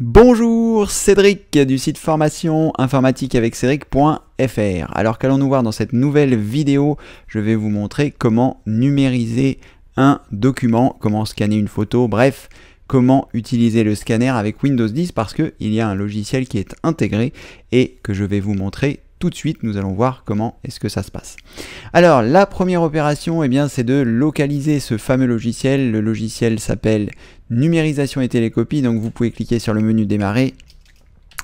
Bonjour, Cédric du site formation informatique avec Cédric.fr. Alors qu'allons-nous voir dans cette nouvelle vidéo Je vais vous montrer comment numériser un document, comment scanner une photo, bref, comment utiliser le scanner avec Windows 10 parce qu'il y a un logiciel qui est intégré et que je vais vous montrer tout de suite, nous allons voir comment est-ce que ça se passe. Alors, la première opération, eh bien, c'est de localiser ce fameux logiciel. Le logiciel s'appelle numérisation et télécopie. Donc vous pouvez cliquer sur le menu démarrer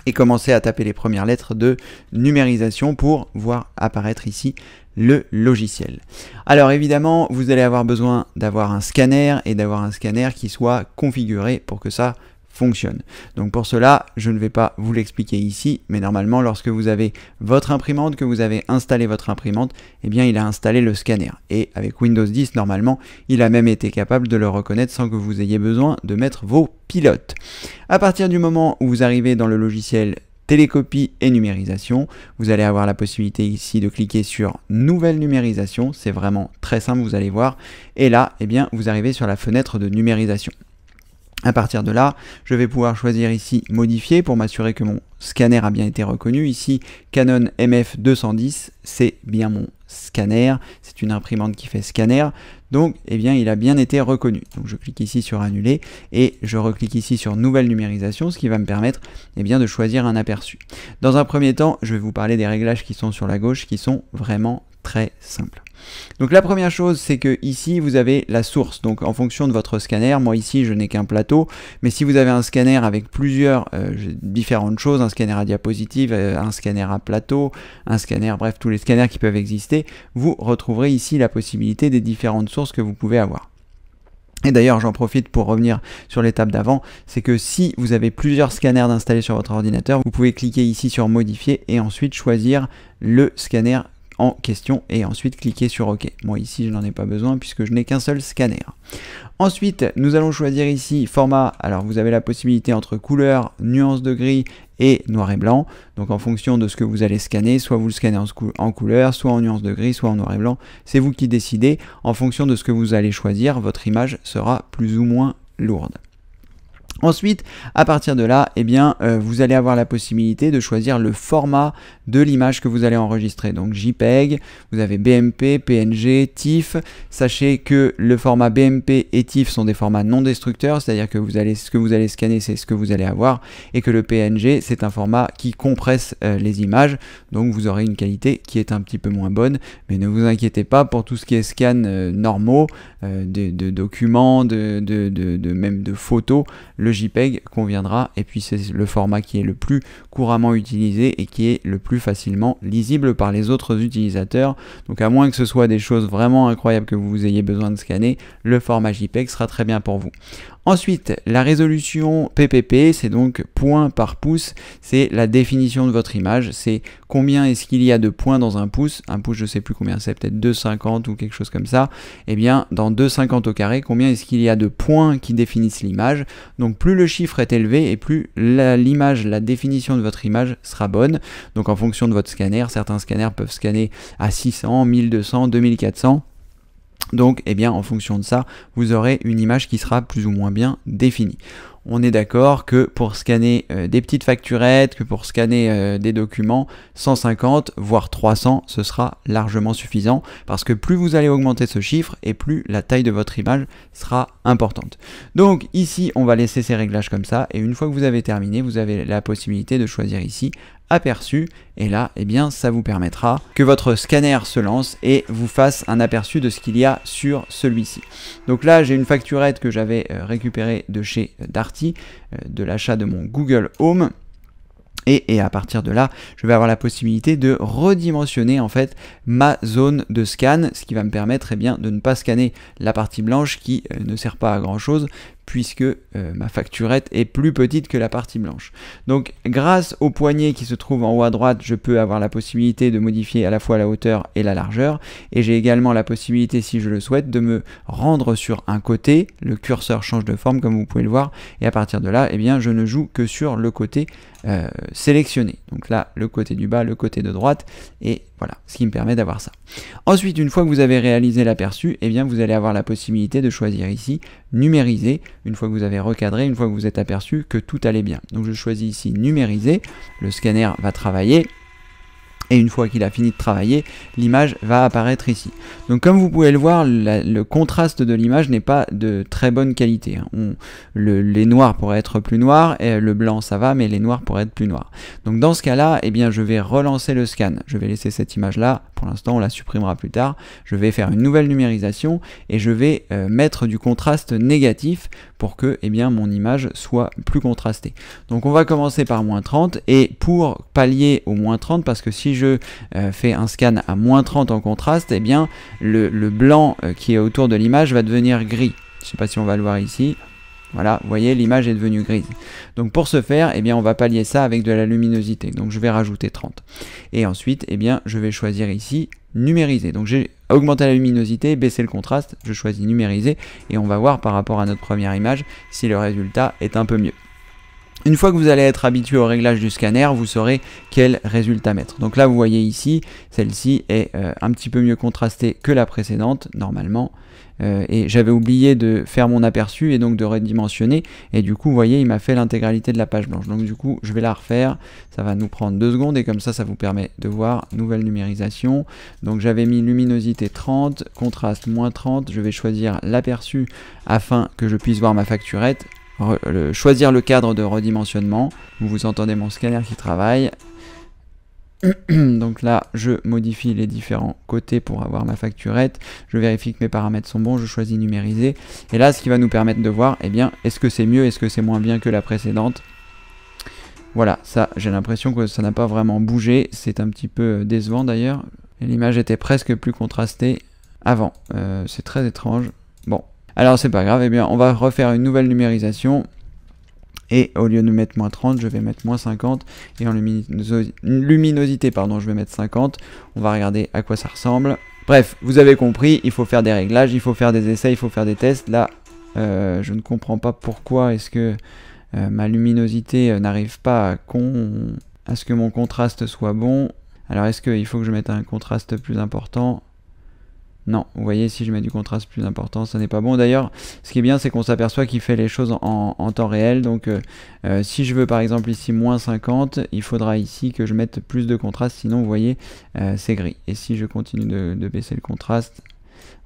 et commencer à taper les premières lettres de numérisation pour voir apparaître ici le logiciel. Alors évidemment, vous allez avoir besoin d'avoir un scanner et d'avoir un scanner qui soit configuré pour que ça fonctionne. Donc pour cela, je ne vais pas vous l'expliquer ici, mais normalement lorsque vous avez votre imprimante, que vous avez installé votre imprimante, eh bien il a installé le scanner. Et avec Windows 10, normalement, il a même été capable de le reconnaître sans que vous ayez besoin de mettre vos pilotes. À partir du moment où vous arrivez dans le logiciel télécopie et numérisation. Vous allez avoir la possibilité ici de cliquer sur nouvelle numérisation, c'est vraiment très simple, vous allez voir. Et là, eh bien, vous arrivez sur la fenêtre de numérisation. À partir de là, je vais pouvoir choisir ici modifier pour m'assurer que mon scanner a bien été reconnu. Ici, Canon MF210, c'est bien mon scanner. C'est une imprimante qui fait scanner. Donc, eh bien, il a bien été reconnu. Donc, je clique ici sur annuler et je reclique ici sur nouvelle numérisation, ce qui va me permettre, eh bien, de choisir un aperçu. Dans un premier temps, je vais vous parler des réglages qui sont sur la gauche, qui sont vraiment très simple. Donc la première chose, c'est que ici vous avez la source. Donc en fonction de votre scanner, moi ici je n'ai qu'un plateau, mais si vous avez un scanner avec plusieurs euh, différentes choses, un scanner à diapositive, euh, un scanner à plateau, un scanner, bref tous les scanners qui peuvent exister, vous retrouverez ici la possibilité des différentes sources que vous pouvez avoir. Et d'ailleurs, j'en profite pour revenir sur l'étape d'avant, c'est que si vous avez plusieurs scanners d'installer sur votre ordinateur, vous pouvez cliquer ici sur modifier et ensuite choisir le scanner en question et ensuite cliquer sur OK. Moi ici je n'en ai pas besoin puisque je n'ai qu'un seul scanner. Ensuite nous allons choisir ici format. Alors vous avez la possibilité entre couleur, nuance de gris et noir et blanc. Donc en fonction de ce que vous allez scanner, soit vous le scannez en, en couleur, soit en nuance de gris, soit en noir et blanc. C'est vous qui décidez. En fonction de ce que vous allez choisir, votre image sera plus ou moins lourde. Ensuite, à partir de là, eh bien, euh, vous allez avoir la possibilité de choisir le format de l'image que vous allez enregistrer. Donc JPEG, vous avez BMP, PNG, TIFF. Sachez que le format BMP et TIFF sont des formats non destructeurs, c'est-à-dire que vous allez, ce que vous allez scanner, c'est ce que vous allez avoir, et que le PNG, c'est un format qui compresse euh, les images, donc vous aurez une qualité qui est un petit peu moins bonne. Mais ne vous inquiétez pas pour tout ce qui est scan euh, normaux, de, documents, même de photos le JPEG conviendra et puis c'est le format qui est le plus couramment utilisé et qui est le plus facilement lisible par les autres utilisateurs. Donc à moins que ce soit des choses vraiment incroyables que vous ayez besoin de scanner, le format JPEG sera très bien pour vous. Ensuite, la résolution PPP, c'est donc point par pouce, c'est la définition de votre image, c'est combien est-ce qu'il y a de points dans un pouce, un pouce je ne sais plus combien c'est, peut-être 2,50 ou quelque chose comme ça, et eh bien dans 2,50 au carré, combien est-ce qu'il y a de points qui définissent l'image, donc plus le chiffre est élevé et plus l'image, la définition de votre image sera bonne, donc en fonction de votre scanner, certains scanners peuvent scanner à 600, 1200, 2400, donc, eh bien, en fonction de ça, vous aurez une image qui sera plus ou moins bien définie. On est d'accord que pour scanner euh, des petites facturettes, que pour scanner euh, des documents, 150 voire 300, ce sera largement suffisant parce que plus vous allez augmenter ce chiffre et plus la taille de votre image sera importante. Donc ici, on va laisser ces réglages comme ça et une fois que vous avez terminé, vous avez la possibilité de choisir ici aperçu et là et eh bien ça vous permettra que votre scanner se lance et vous fasse un aperçu de ce qu'il y a sur celui-ci. Donc là j'ai une facturette que j'avais euh, récupérée de chez euh, Darty euh, de l'achat de mon Google Home. Et, et, à partir de là, je vais avoir la possibilité de redimensionner en fait ma zone de scan, ce qui va me permettre et eh bien, de ne pas scanner la partie blanche qui ne sert pas à grand chose puisque euh, ma facturette est plus petite que la partie blanche. Donc grâce au poignet qui se trouve en haut à droite, je peux avoir la possibilité de modifier à la fois la hauteur et la largeur, et j'ai également la possibilité, si je le souhaite, de me rendre sur un côté, le curseur change de forme comme vous pouvez le voir, et à partir de là, eh bien, je ne joue que sur le côté euh, sélectionné. Donc là, le côté du bas, le côté de droite, et voilà, ce qui me permet d'avoir ça. Ensuite, une fois que vous avez réalisé l'aperçu, eh bien vous allez avoir la possibilité de choisir ici numériser, une fois que vous avez recadré, une fois que vous êtes aperçu que tout allait bien. Donc je choisis ici numériser, le scanner va travailler, et une fois qu'il a fini de travailler, l'image va apparaître ici. Donc comme vous pouvez le voir, le contraste de l'image n'est pas de très bonne qualité. Hein. On, les noirs pourraient être plus noirs, et le blanc ça va, mais les noirs pourraient être plus noirs. Donc dans ce cas-là, eh bien, je vais relancer le scan. Je vais laisser cette image là, pour l'instant, on la supprimera plus tard. Je vais faire une nouvelle numérisation et je vais euh, mettre du contraste négatif pour que eh bien, mon image soit plus contrastée. Donc on va commencer par moins 30 et pour pallier au moins 30, parce que si je euh, fais un scan à moins 30 en contraste, eh bien le, le blanc euh, qui est autour de l'image va devenir gris. Je ne sais pas si on va le voir ici. Voilà, vous voyez, l'image est devenue grise. Donc pour ce faire, eh bien, on va pallier ça avec de la luminosité. Donc je vais rajouter 30. Et ensuite, eh bien, je vais choisir ici numériser. Donc j'ai augmenté la luminosité, baissé le contraste, je choisis numériser. Et on va voir par rapport à notre première image si le résultat est un peu mieux. Une fois que vous allez être habitué au réglage du scanner, vous saurez quel résultat mettre. Donc là, vous voyez ici, celle-ci est euh, un petit peu mieux contrastée que la précédente, normalement. Euh, et j'avais oublié de faire mon aperçu et donc de redimensionner. Et du coup, vous voyez, il m'a fait l'intégralité de la page blanche. Donc du coup, je vais la refaire. Ça va nous prendre deux secondes et comme ça, ça vous permet de voir. Nouvelle numérisation. Donc j'avais mis luminosité 30, contraste moins 30. Je vais choisir l'aperçu afin que je puisse voir ma facturette choisir le cadre de redimensionnement. Vous, entendez mon scanner qui travaille. Donc là, je modifie les différents côtés pour avoir ma facturette. Je vérifie que mes paramètres sont bons. Je choisis numériser. Et là, ce qui va nous permettre de voir, eh bien, est-ce que c'est mieux, est-ce que c'est moins bien que la précédente. Voilà, ça, j'ai l'impression que ça n'a pas vraiment bougé. C'est un petit peu euh, décevant d'ailleurs. L'image était presque plus contrastée avant. Euh, c'est très étrange. Bon, alors c'est pas grave, eh bien on va refaire une nouvelle numérisation. Et au lieu de mettre moins 30, je vais mettre moins 50. Et en luminosité, pardon, je vais mettre 50. On va regarder à quoi ça ressemble. Bref, vous avez compris, il faut faire des réglages, il faut faire des essais, il faut faire des tests. Là, euh, je ne comprends pas pourquoi est-ce que euh, ma luminosité euh, n'arrive pas à ce que mon contraste soit bon. Alors est-ce qu'il faut que je mette un contraste plus important non, vous voyez, si je mets du contraste plus important, ça n'est pas bon. D'ailleurs, ce qui est bien, c'est qu'on s'aperçoit qu'il fait les choses en, temps réel. Donc, euh, euh, si je veux, par exemple, ici, moins 50, il faudra ici que je mette plus de contraste. Sinon, vous voyez, euh, c'est gris. Et si je continue de, de baisser le contraste,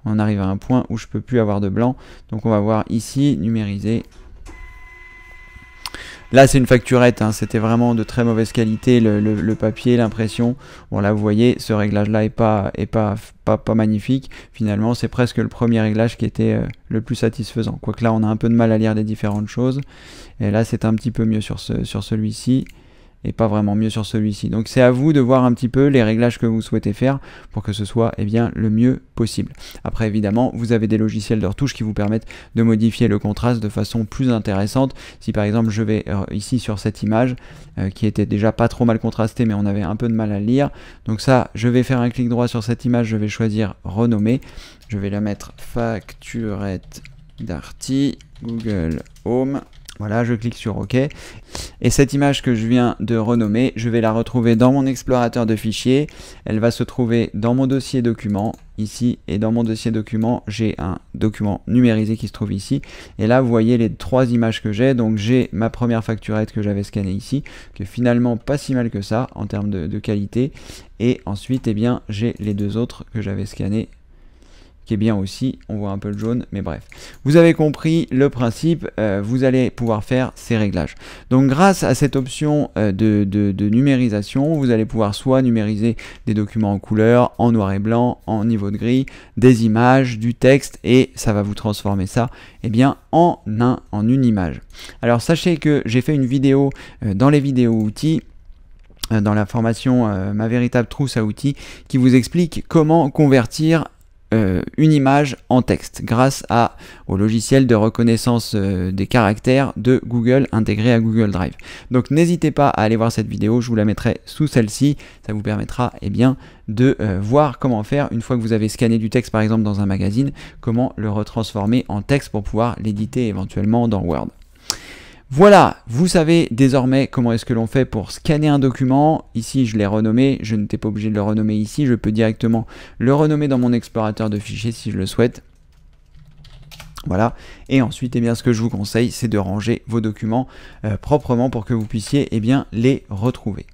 on arrive à un point où je peux plus avoir de blanc. Donc, on va voir ici, numériser, Là, c'est une facturette, hein. c'était vraiment de très mauvaise qualité, le, le, papier, l'impression. Bon, là, vous voyez, ce réglage-là est, pas, est pas, pas, pas magnifique. Finalement, c'est presque le premier réglage qui était euh, le plus satisfaisant. Quoique là, on a un peu de mal à lire les différentes choses. Et là, c'est un petit peu mieux sur, ce, sur celui-ci et pas vraiment mieux sur celui-ci. Donc c'est à vous de voir un petit peu les réglages que vous souhaitez faire pour que ce soit eh bien, le mieux possible. Après évidemment, vous avez des logiciels de retouche qui vous permettent de modifier le contraste de façon plus intéressante. Si par exemple je vais euh, ici sur cette image euh, qui était déjà pas trop mal contrastée mais on avait un peu de mal à lire. Donc ça, je vais faire un clic droit sur cette image, je vais choisir renommer. Je vais la mettre facturette d'Arty, Google Home. Voilà, je clique sur OK. Et cette image que je viens de renommer, je vais la retrouver dans mon explorateur de fichiers. Elle va se trouver dans mon dossier document, ici. Et dans mon dossier document, j'ai un document numérisé qui se trouve ici. Et là, vous voyez les trois images que j'ai. Donc j'ai ma première facturette que j'avais scannée ici, qui est finalement pas si mal que ça en termes de, qualité. Et ensuite, eh bien, j'ai les deux autres que j'avais scannées qui est bien aussi. On voit un peu le jaune, mais bref. Vous avez compris le principe, euh, vous allez pouvoir faire ces réglages. Donc grâce à cette option euh, de, numérisation, vous allez pouvoir soit numériser des documents en couleur, en noir et blanc, en niveau de gris, des images, du texte, et ça va vous transformer ça et eh bien, en, un, en une image. Alors sachez que j'ai fait une vidéo euh, dans les vidéos outils dans la formation Ma véritable trousse à outils qui vous explique comment convertir euh, une image en texte grâce à, au logiciel de reconnaissance euh, des caractères de Google intégré à Google Drive. Donc n'hésitez pas à aller voir cette vidéo, je vous la mettrai sous celle-ci, ça vous permettra eh bien, de euh, voir comment faire une fois que vous avez scanné du texte par exemple dans un magazine, comment le retransformer en texte pour pouvoir l'éditer éventuellement dans Word. Voilà, vous savez désormais comment est-ce que l'on fait pour scanner un document. Ici, je l'ai renommé, je n'étais pas obligé de le renommer ici, je peux directement le renommer dans mon explorateur de fichiers si je le souhaite. Voilà. Et ensuite, eh bien, ce que je vous conseille, c'est de ranger vos documents euh, proprement pour que vous puissiez eh bien, les retrouver.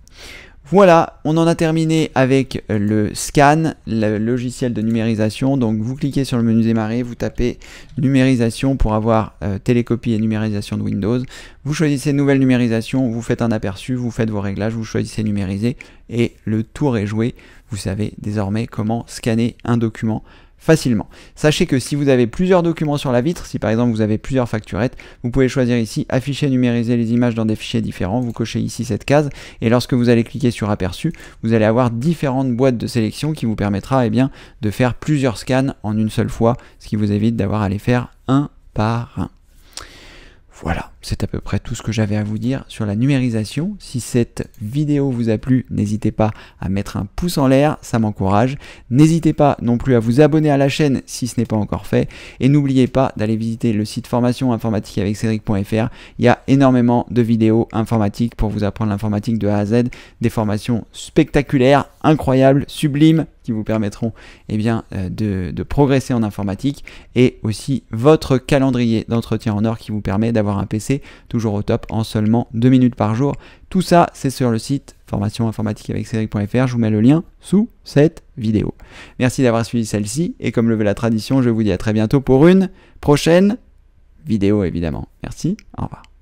Voilà, on en a terminé avec euh, le scan, le logiciel de numérisation. Donc vous cliquez sur le menu démarrer, vous tapez numérisation pour avoir euh, télécopie et numérisation de Windows. Vous choisissez nouvelle numérisation, vous faites un aperçu, vous faites vos réglages, vous choisissez numériser et le tour est joué vous savez désormais comment scanner un document facilement. Sachez que si vous avez plusieurs documents sur la vitre, si par exemple vous avez plusieurs facturettes, vous pouvez choisir ici afficher, numériser les images dans des fichiers différents, vous cochez ici cette case et lorsque vous allez cliquer sur aperçu, vous allez avoir différentes boîtes de sélection qui vous permettra eh bien, de faire plusieurs scans en une seule fois, ce qui vous évite d'avoir à les faire un par un c'est à peu près tout ce que j'avais à vous dire sur la numérisation. Si cette vidéo vous a plu, n'hésitez pas à mettre un pouce en l'air, ça m'encourage. N'hésitez pas non plus à vous abonner à la chaîne si ce n'est pas encore fait. Et n'oubliez pas d'aller visiter le site formation informatique avec Cédric.fr. Il y a énormément de vidéos informatiques pour vous apprendre l'informatique de A à Z, des formations spectaculaires, incroyables, sublimes, qui vous permettront eh bien, euh, de, progresser en informatique et aussi votre calendrier d'entretien en or qui vous permet d'avoir un PC toujours au top en seulement 2 minutes par jour. Tout ça, c'est sur le site formation informatique avec Cédric.fr. Je vous mets le lien sous cette vidéo. Merci d'avoir suivi celle-ci et comme le veut la tradition, je vous dis à très bientôt pour une prochaine vidéo évidemment. Merci, au revoir.